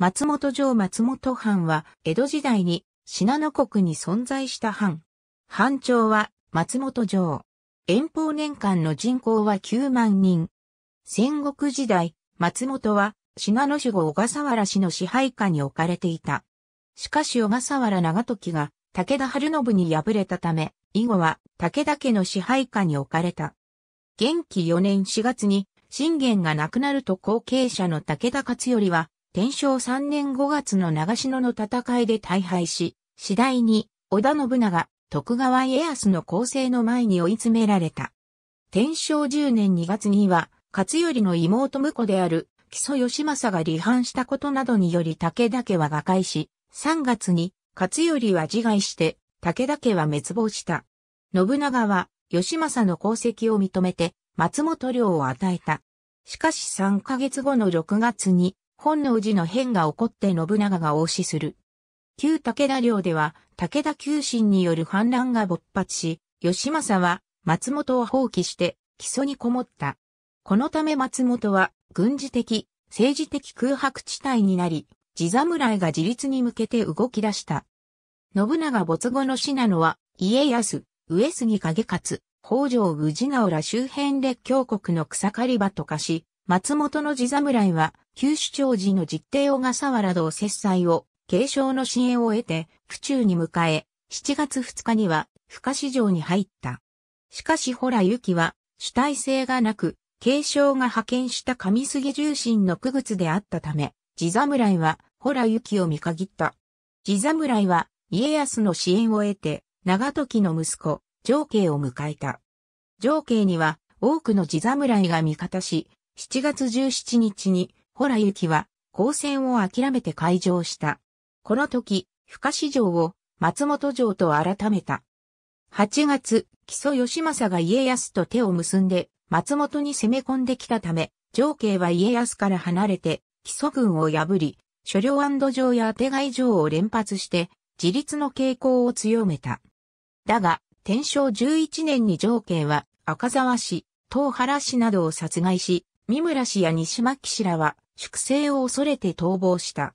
松本城松本藩は、江戸時代に信濃国に存在した藩。藩長は松本城。遠方年間の人口は9万人。戦国時代、松本は信濃守護小笠原氏の支配下に置かれていた。しかし小笠原長時が武田春信に敗れたため、以後は武田家の支配下に置かれた。元気4年4月に信玄が亡くなると後継者の武田勝頼は天正3年5月の長篠の戦いで大敗し、次第に織田信長、徳川家康の構成の前に追い詰められた。天正10年2月には、勝頼の妹婿である木曽義政が離反したことなどにより武田家は瓦解し、3月に勝頼は自害して武田家は滅亡した。信長は義政の功績を認めて松本領を与えた。しかし3ヶ月後の6月に本能寺の変が起こって信長が応死する。旧武田領では、武田急神による反乱が勃発し、義政は松本を放棄して基礎にこもった。このため松本は軍事的、政治的空白地帯になり、地侍が自立に向けて動き出した。信長没後の信濃は、家康、上杉景勝、北条氏直ら周辺列強国の草刈り場と化し、松本の地侍は、旧州長寺の実定小笠原道節祭を、継承の支援を得て、府中に迎え、7月2日には、深市場に入った。しかしほら雪きは、主体性がなく、継承が派遣した上杉重臣の区別であったため、地侍は、ほら雪きを見限った。地侍は、家康の支援を得て、長時の息子、上慶を迎えた。上慶には、多くの地侍が味方し、7月17日に、ホラユキは、交戦を諦めて開場した。この時、深市城を松本城と改めた。8月、木曽義政が家康と手を結んで、松本に攻め込んできたため、上慶は家康から離れて、基礎軍を破り、所領城や手外城を連発して、自立の傾向を強めた。だが、天正11年に上慶は赤沢氏、東原氏などを殺害し、三村氏や西牧氏らは粛清を恐れて逃亡した。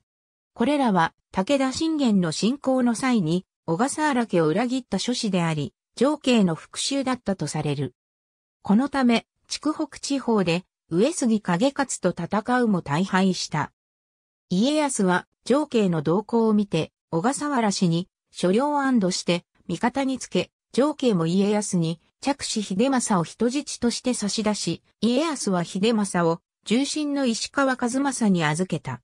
これらは武田信玄の侵攻の際に小笠原家を裏切った諸子であり、上慶の復讐だったとされる。このため、筑北地方で上杉景勝と戦うも大敗した。家康は上慶の動向を見て、小笠原氏に所領安堵して味方につけ、上慶も家康に着手秀政を人質として差し出し、家康は秀政を重臣の石川和正に預けた。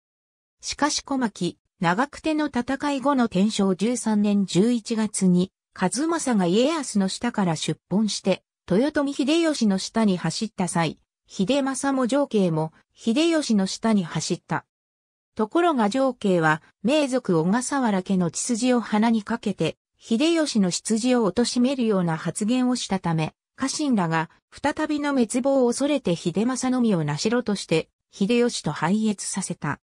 しかし小牧、長久手の戦い後の天正13年11月に、和正が家康の下から出奔して、豊臣秀吉の下に走った際、秀政も上慶も秀吉の下に走った。ところが上慶は、名族小笠原家の血筋を鼻にかけて、秀吉の出自を貶めるような発言をしたため、家臣らが再びの滅亡を恐れて秀政のみをなしろとして、秀吉と敗越させた。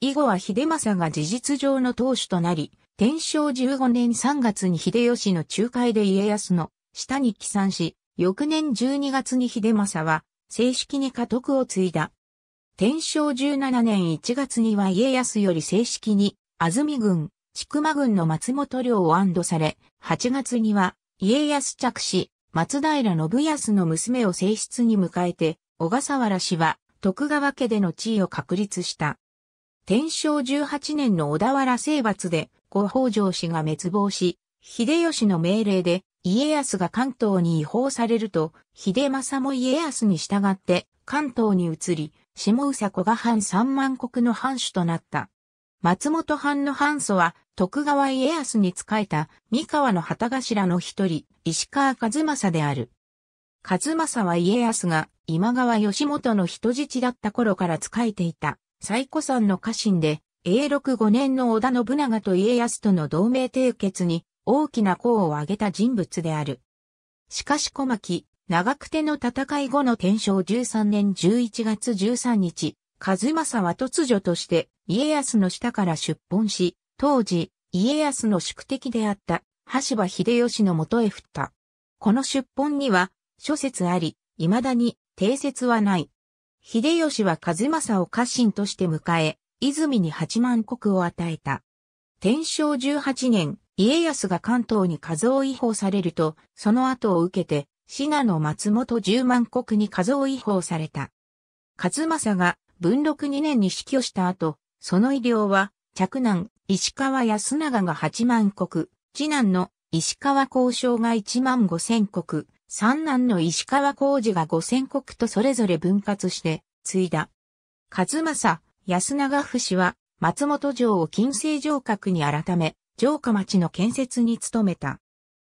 以後は秀政が事実上の当主となり、天正15年3月に秀吉の仲介で家康の下に帰参し、翌年12月に秀政は正式に家督を継いだ。天正17年1月には家康より正式に安住軍筑馬郡の松本領を安堵され、8月には家康着し、松平信康の娘を正室に迎えて、小笠原氏は徳川家での地位を確立した。天正18年の小田原征伐で、後北条氏が滅亡し、秀吉の命令で家康が関東に違法されると、秀政も家康に従って関東に移り、下佐古賀藩三万国の藩主となった。松本藩の藩祖は徳川家康に仕えた三河の旗頭の一人、石川和正である。和正は家康が今川義元の人質だった頃から仕えていた最古山の家臣で、永禄5年の織田信長と家康との同盟締結に大きな功を挙げた人物である。しかし小牧、長久手の戦い後の天正13年11月13日、和政は突如として家康の下から出奔し、当時、家康の宿敵であった橋場秀吉のとへ降った。この出奔には諸説あり、未だに定説はない。秀吉は和政を家臣として迎え、泉に八万国を与えた。天正十八年、家康が関東に数を違法されると、その後を受けて、信濃松本十万国に数を違法された。和政が文禄2年に死去した後、その医療は、嫡男、石川康長が8万国、次男の石川交渉が1万5千国、三男の石川浩二が5千国とそれぞれ分割して、継いだ。和正、安長府氏は、松本城を金星城郭に改め、城下町の建設に努めた。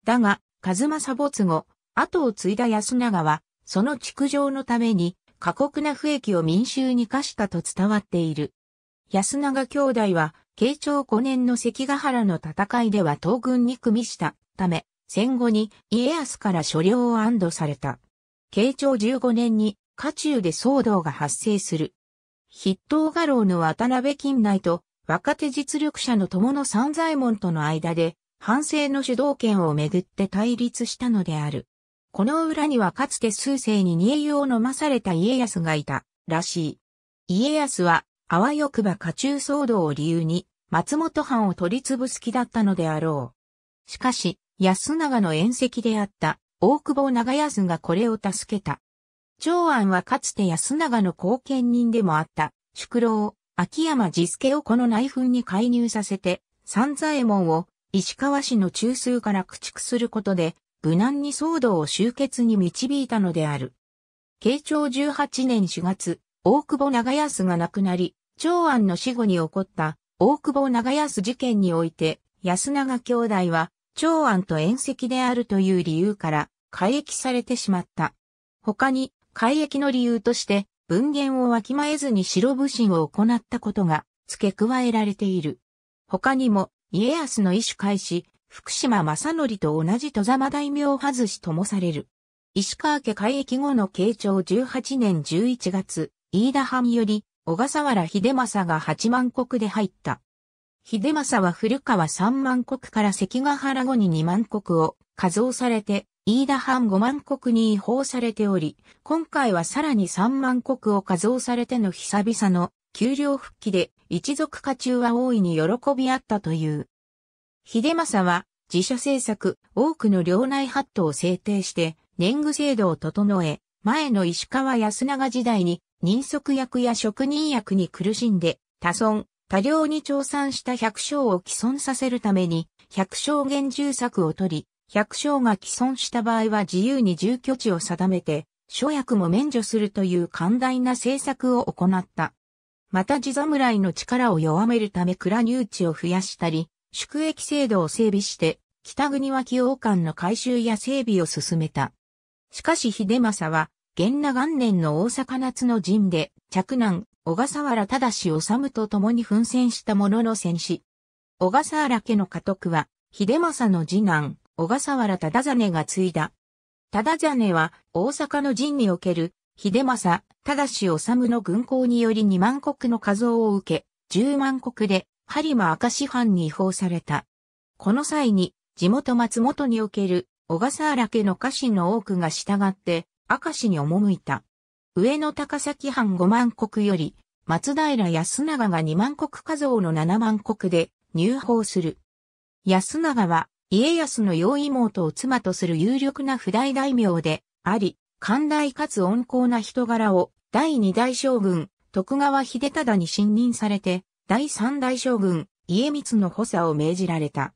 だが、和正没後、後を継いだ安長は、その築城のために、過酷な不益を民衆に課したと伝わっている。安永兄弟は、慶長5年の関ヶ原の戦いでは東軍に組みしたため、戦後に家康から所領を安堵された。慶長15年に、家中で騒動が発生する。筆頭画廊の渡辺近内と若手実力者の友の三左衛門との間で、反省の主導権をめぐって対立したのである。この裏にはかつて数世に煮え湯を飲まされた家康がいた、らしい。家康は、あわよくば家中騒動を理由に、松本藩を取り潰す気だったのであろう。しかし、安永の縁石であった、大久保長安がこれを助けた。長安はかつて安永の後見人でもあった、宿老、秋山治助をこの内紛に介入させて、三左衛門を石川市の中枢から駆逐することで、無難に騒動を終結に導いたのである。慶長18年4月、大久保長安が亡くなり、長安の死後に起こった大久保長安事件において、安永兄弟は長安と縁石であるという理由から改易されてしまった。他に改易の理由として、文言をわきまえずに白武神を行ったことが付け加えられている。他にも、家康の意思開始、福島正則と同じ戸様大名外しともされる。石川家海域後の慶長18年11月、飯田藩より、小笠原秀政が八万国で入った。秀政は古川三万国から関ヶ原後に二万国を加増されて、飯田藩五万国に違法されており、今回はさらに三万国を加増されての久々の給料復帰で一族家中は大いに喜び合ったという。秀政は自社制作多くの領内ハットを制定して年貢制度を整え、前の石川安長時代に人足役や職人役に苦しんで多損、多量に調産した百姓を既存させるために百姓厳重策を取り、百姓が既存した場合は自由に住居地を定めて、諸役も免除するという寛大な政策を行った。また地侍の力を弱めるため蔵入地を増やしたり、宿駅制度を整備して、北国脇王用館の改修や整備を進めた。しかし秀政は、源那元年の大阪夏の陣で、嫡男、小笠原忠治と共に奮戦した者の戦士。小笠原家の家督は、秀政の次男、小笠原忠真が継いだ。忠真は、大阪の陣における、秀政、忠治の軍港により2万石の数を受け、10万石で、播磨明石藩に移法された。この際に、地元松本における小笠原家の家臣の多くが従って、明石に赴いた。上野高崎藩5万石より、松平安長が2万石家蔵の7万石で入法する。安長は家康の養妹を妻とする有力な不代大名であり、寛大かつ温厚な人柄を第二代将軍徳川秀忠に信任されて第三代将軍、家光の補佐を命じられた。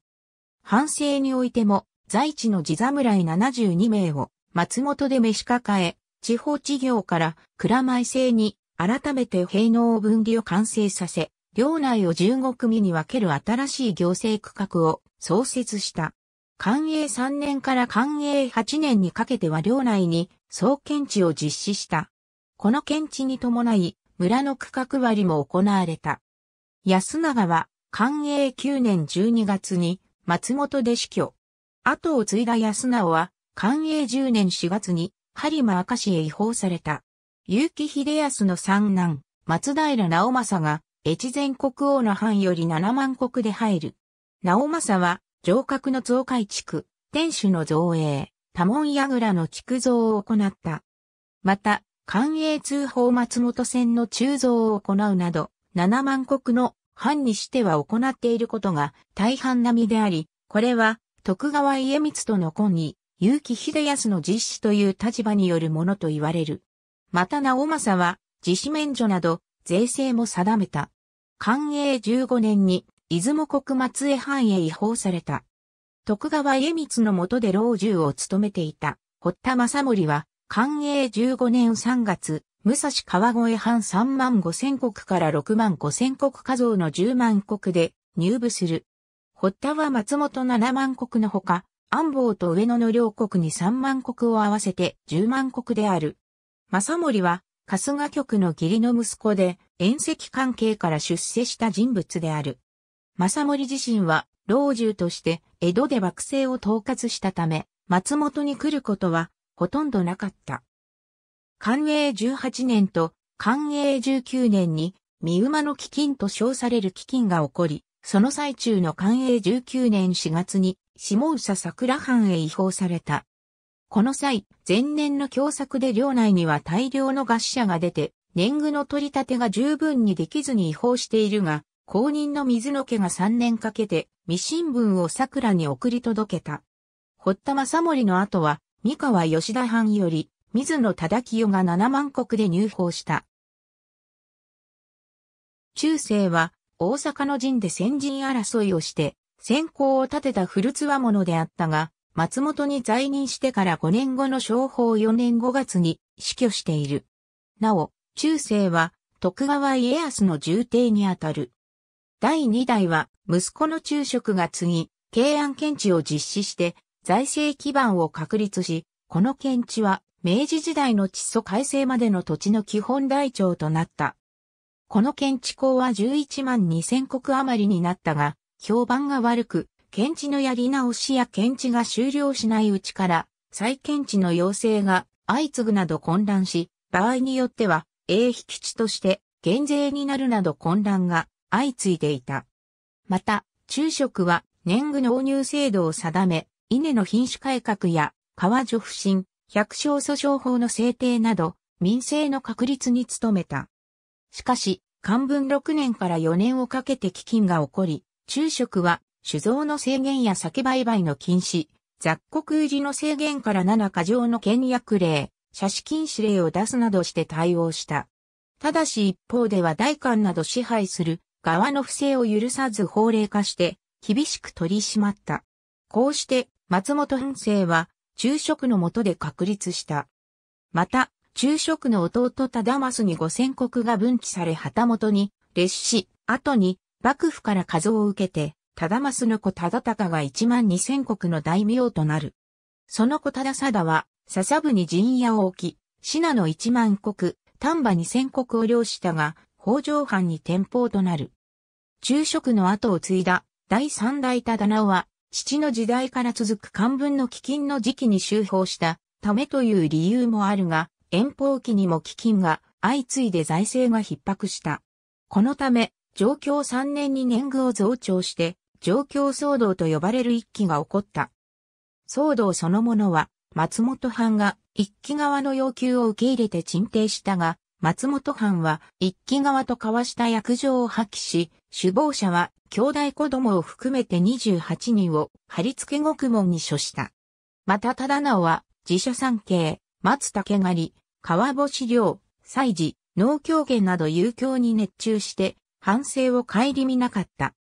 反省においても、在地の地侍72名を松本で召し抱え、地方事業から蔵前制に改めて平能分離を完成させ、領内を15組に分ける新しい行政区画を創設した。寛永3年から寛永8年にかけては領内に総検地を実施した。この検地に伴い、村の区画割も行われた。安永は、寛永9年12月に、松本で死去。後を継いだ安直は、寛永10年4月に、播磨明石へ移放された。結城秀康の三男、松平直政が、越前国王の藩より七万国で入る。直政は、城郭の増改築、天守の造営、多門櫓の築造を行った。また、寛永通報松本線の鋳造を行うなど、7万国の藩にしては行っていることが大半並みであり、これは徳川家光との婚に、結城秀康の実施という立場によるものと言われる。また直政は、自死免除など、税制も定めた。寛永15年に、出雲国松江藩へ違法された。徳川家光の下で老中を務めていた、堀田正盛は、寛永15年3月、武蔵川越藩3万5千国から6万5千国家像の10万国で入部する。堀田は松本7万国のほか、安房と上野の両国に3万国を合わせて10万国である。正森は、春日局の義理の息子で、遠赤関係から出世した人物である。正森自身は、老中として江戸で幕政を統括したため、松本に来ることはほとんどなかった。寛永18年と寛永19年に、三馬の飢饉と称される飢饉が起こり、その最中の寛永19年4月に、下宇佐桜藩へ移行された。この際、前年の共作で領内には大量の餓死者が出て、年貢の取り立てが十分にできずに違法しているが、公認の水野家が3年かけて、未新聞を桜に送り届けた。堀田正盛の後は、三河吉田藩より、水野忠清が7万石で入法した。中世は大阪の陣で先陣争いをして、先行を立てた古つわものであったが、松本に在任してから5年後の商法4年5月に死去している。なお、中世は徳川家康の重邸にあたる。第2代は息子の中職が継ぎ、慶安検地を実施して財政基盤を確立し、この検地は明治時代の地租改正までの土地の基本台帳となった。この検築校は11万2000国余りになったが、評判が悪く、検築のやり直しや検築が終了しないうちから、再検築の要請が相次ぐなど混乱し、場合によっては、営引き地として減税になるなど混乱が相次いでいた。また、昼食は年貢納入制度を定め、稲の品種改革や、川除不振、百姓訴訟法の制定など、民政の確立に努めた。しかし、漢文6年から4年をかけて基金が起こり、昼食は酒造の制限や酒売買の禁止、雑穀入りの制限から7過条の倹約令、写真禁止令を出すなどして対応した。ただし一方では大官など支配する側の不正を許さず法令化して厳しく取り締まった。こうして松本藩政は昼食の下で確立した。また、昼食の弟忠益に五千国が分岐され旗本に列し、後に幕府から数を受けて、忠益の子忠隆が一万二千国の大名となる。その子忠貞は、笹部に陣屋を置き、信の一万国、丹波二千国を領したが、北条藩に転封となる。昼食の後を継いだ第三代忠直は、父の時代から続く漢文の飢饉の時期に修法したためという理由もあるが、遠方期にも飢饉が相次いで財政が逼迫した。このため、上京3年に年貢を増長して、上京騒動と呼ばれる一揆が起こった。騒動そのものは、松本藩が一揆側の要求を受け入れて鎮定したが、松本藩は一揆側と交わした約定を破棄し、首謀者は兄弟子供を含めて28人を張り付け獄門に処した。また忠直は自社三経、松竹狩り、川星漁、祭事、農協権など遊興に熱中して反省を顧みなかった。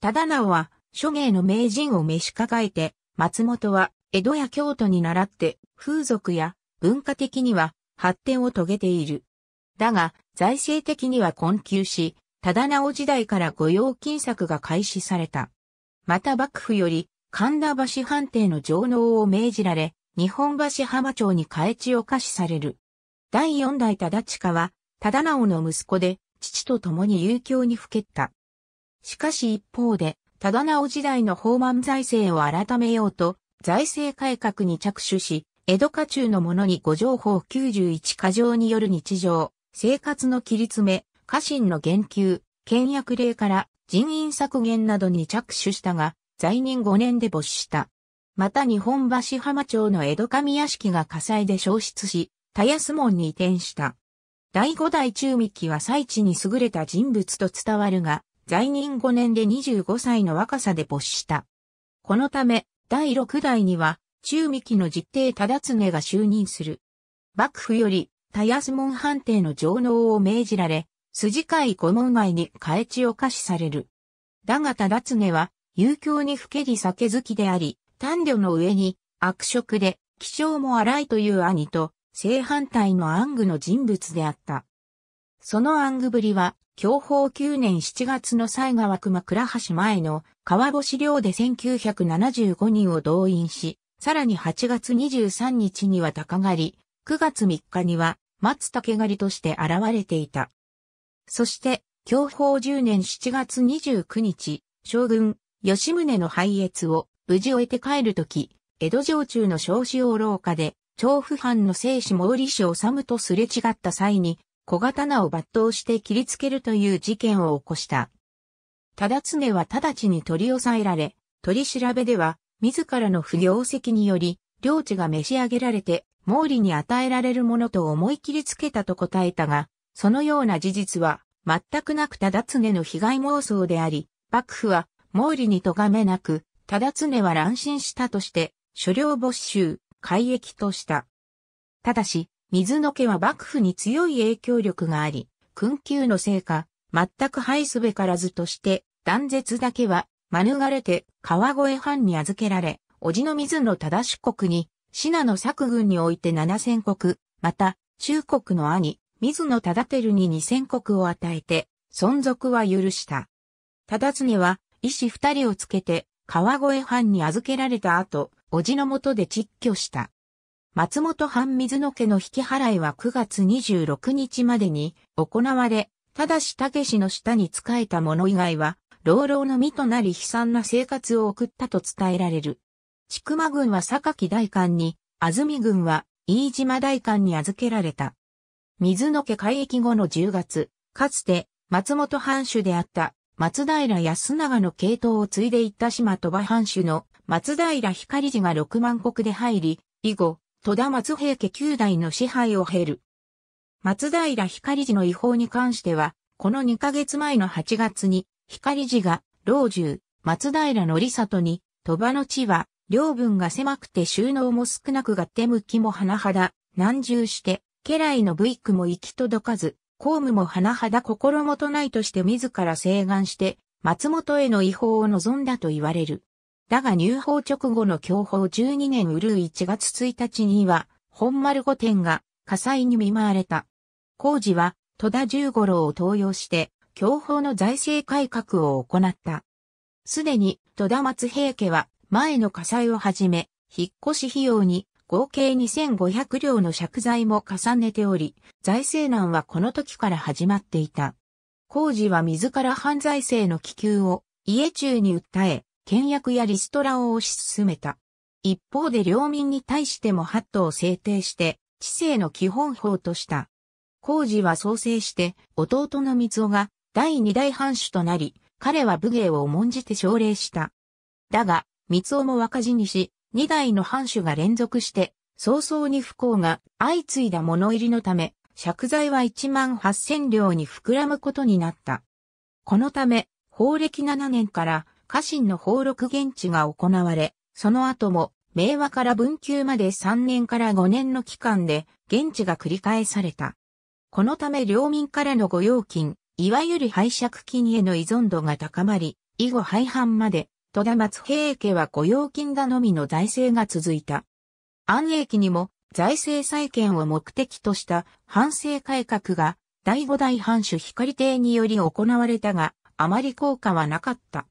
忠直は諸芸の名人を召し抱えて、松本は江戸や京都に倣って風俗や文化的には発展を遂げている。だが、財政的には困窮し、忠直時代から御用金策が開始された。また幕府より神田橋藩邸の上納を命じられ、日本橋浜町に返地を貸しされる。第四代忠親は、忠直の息子で、父と共に遊興にふけった。しかし一方で、忠直時代の法満財政を改めようと、財政改革に着手し、江戸家中の者に五条法91過剰による日常、生活の切り詰め、家臣の言及、倹約令から人員削減などに着手したが、在任5年で没した。また日本橋浜町の江戸上屋敷が火災で消失し、田安門に移転した。第五代中三期は最地に優れた人物と伝わるが、在任5年で25歳の若さで没した。このため、第6代には、中三期の実定忠常が就任する。幕府よりた安門判定の上納を命じられ、筋会古門外に返地を可視される。だが忠常は、遊興にふけり酒好きであり、丹慮の上に、悪色で、気性も荒いという兄と、正反対の暗具の人物であった。その暗具ぶりは、享保9年7月の西川熊倉橋前の川越寮で1975人を動員し、さらに8月23日には高狩り、9月3日には松竹狩りとして現れていた。そして、享保10年7月29日、将軍、吉宗の拝謁を無事終えて帰るとき、江戸城中の少子王廊下で、調布藩の生死毛利氏治とすれ違った際に、小刀を抜刀して切りつけるという事件を起こした。忠常は直ちに取り押さえられ、取り調べでは、自らの不行跡により、領地が召し上げられて、毛利に与えられるものと思い切りつけたと答えたが、そのような事実は全くなく忠常の被害妄想であり、幕府は毛利に咎めなく、忠常は乱心したとして、所領没収、改易とした。ただし、水野家は幕府に強い影響力があり、訓給のせいか、全く排すべからずとして、断絶だけは免れて川越藩に預けられ、叔父の水野忠志国にナの作軍において七千国、また、中国の兄、水野忠輝に二千国を与えて、存続は許した。忠常は、医師二人をつけて、川越藩に預けられた後、叔父の下で窒居した。松本藩水野家の引き払いは9月26日までに行われ、ただし武氏の下に仕えた者以外は、老老の身となり悲惨な生活を送ったと伝えられる。千曲郡は坂木大官に、安住郡は飯島大官に預けられた。水野家海域後の10月、かつて松本藩主であった松平安長の系統を継いでいった島鳥羽藩主の松平光寺が六万国で入り、以後、戸田松平家九代の支配を経る。松平光寺の違法に関しては、この2ヶ月前の8月に、光寺が、老中、松平の里里に、鳥羽の地は、両分が狭くて収納も少なくが手向きも甚だ、難重して、家来のブイックも行き届かず、公務も甚だ心もとないとして自ら請願して、松本への違法を望んだと言われる。だが入法直後の教法12年うるう1月1日には、本丸御殿が火災に見舞われた。工事は戸田十五郎を登用して、教法の財政改革を行った。すでに戸田松平家は前の火災をはじめ、引っ越し費用に合計2500両の借財も重ねており、財政難はこの時から始まっていた。工事は自ら犯罪性の気球を家中に訴え、倹約やリストラを推し進めた。一方で領民に対してもハットを制定して、知性の基本法とした。工事は創生して、弟の三尾が第二代藩主となり、彼は武芸を重んじて奨励した。だが、三尾も若死にし、二代の藩主が連続して、早々に不幸が相次いだ物入りのため、借財は1万8000両に膨らむことになった。このため、法暦7年から家臣の法録現地が行われ、その後も、明和から文久まで3年から5年の期間で、現地が繰り返された。このため領民からの御用金、いわゆる拝借金への依存度が高まり、以後廃藩まで戸田松平家は御用金頼みの財政が続いた。安永期にも財政再建を目的とした反省改革が第五代藩主光帝により行われたが、あまり効果はなかった。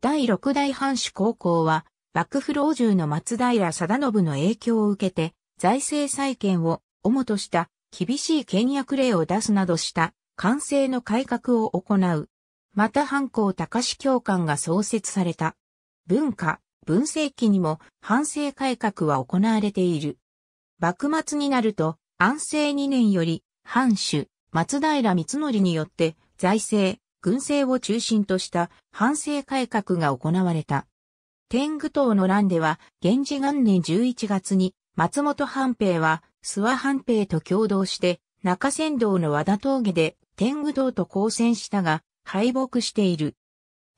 第六代藩主高校は、幕府老中の松平定信の影響を受けて、財政再建を主とした厳しい倹約令を出すなどした、官成の改革を行う。また藩校高志教官が創設された。文化、文政期にも藩政改革は行われている。幕末になると、安政2年より、藩主、松平光則によって、財政、軍政を中心とした藩政改革が行われた。天狗党の乱では、源氏元年11月に、松本藩平は、諏訪藩平と共同して、中山道の和田峠で天狗党と交戦したが、敗北している。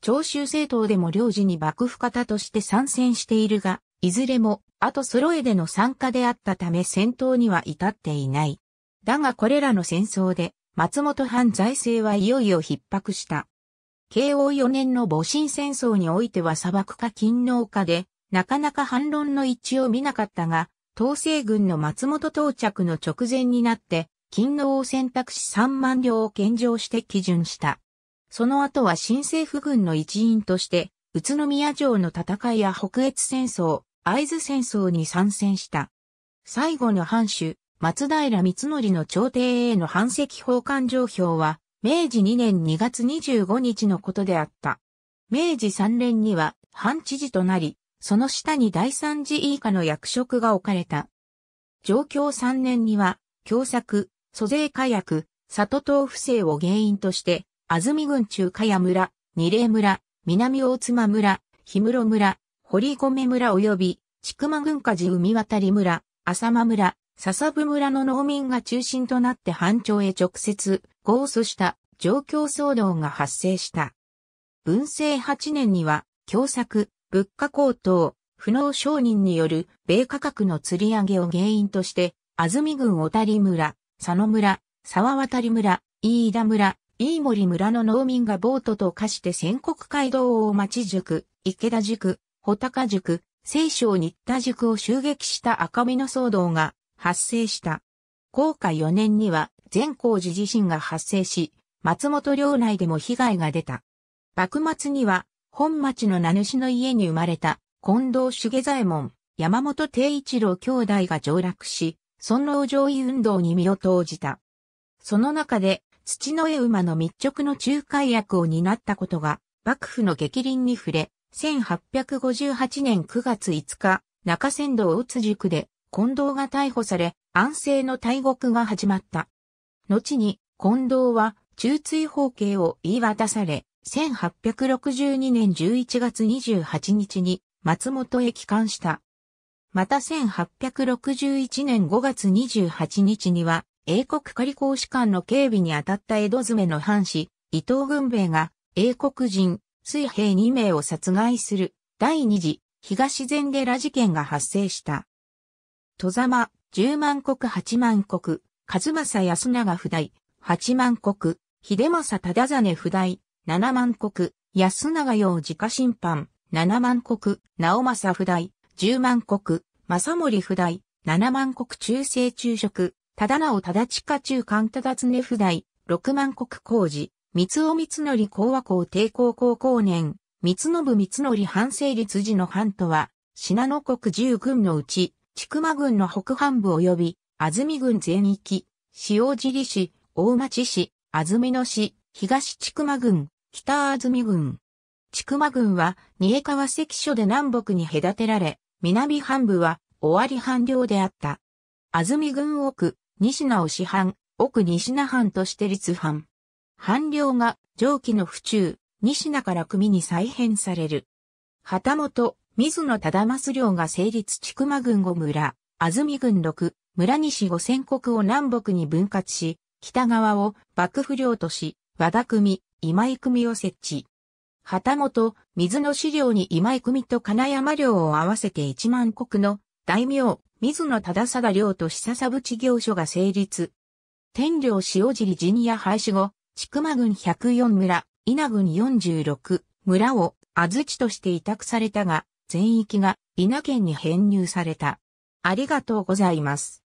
長州政党でも領事に幕府方として参戦しているが、いずれも、後揃えでの参加であったため戦闘には至っていない。だがこれらの戦争で、松本藩財政はいよいよ逼迫した。慶応4年の戊辰戦争においては砂漠化勤労化で、なかなか反論の一致を見なかったが、統制軍の松本到着の直前になって、勤労を選択し3万両を献上して基準した。その後は新政府軍の一員として、宇都宮城の戦いや北越戦争、会津戦争に参戦した。最後の藩主、松平光則の朝廷への反籍奉還状況は、明治2年2月25日のことであった。明治3年には、藩知事となり、その下に第三次以下の役職が置かれた。状況3年には、凶作、租税火薬、里等不正を原因として、安住郡中華屋村、二礼村、南大妻村、氷室村、堀米村及び、千曲郡家寺海渡村、浅間村、笹部村の農民が中心となって藩庁へ直接、合訴した状況騒動が発生した。文政8年には、共作、物価高騰、不能商人による米価格の釣り上げを原因として、安住郡小谷村、佐野村、沢渡村、飯田村、飯森村の農民がボートと化して戦国街道を町塾、池田塾、穂高塾、清書新田塾を襲撃した赤身の騒動が発生した。後下4年には善光寺地震が発生し、松本領内でも被害が出た。幕末には本町の名主の家に生まれた近藤茂左衛門、山本定一郎兄弟が上洛し、尊王攘夷運動に身を投じた。その中で土の絵馬の密直の仲介役を担ったことが、幕府の激凛に触れ、1858年9月5日、中山道大津塾で、近藤が逮捕され、安政の大獄が始まった。後に、近藤は、中追法刑を言い渡され、1862年11月28日に、松本へ帰還した。また1861年5月28日には、英国仮公使館の警備に当たった江戸詰めの藩士、伊藤軍兵衛が、英国人、水兵2名を殺害する、第二次、東禅寺事件が発生した。戸様、十万国八万国、数正安永不代、八万国、秀正忠真不代、七万国、安永洋自家審判、七万国、直政不代、十万国、正森不代、七万国中世昼食、ただただちか中間ただねふ不い、六万国工事、三尾三則講和校帝国高校年、三信三則反成立時の藩とは、信濃国十軍のうち、千曲軍の北半部及び、安住軍全域、塩尻市、大町市、安住野市、東千曲郡、北安住郡。千曲郡は、三重川関所で南北に隔てられ、南半部は、尾張半領であった。安住郡奥、西直市藩、奥西名藩として立藩。藩領が上記の府中、西名から組に再編される。旗本、水野忠政領が成立千曲郡五村、安住郡六、村西五千国を南北に分割し、北側を幕府領とし、和田組、今井組を設置。旗本、水野資料に今井組と金山領を合わせて一万国の大名、水野忠貞領と久佐淵行所が成立。天領塩尻陣屋廃止後、千曲郡104村、稲郡46村を安土として委託されたが、全域が稲県に編入された。ありがとうございます。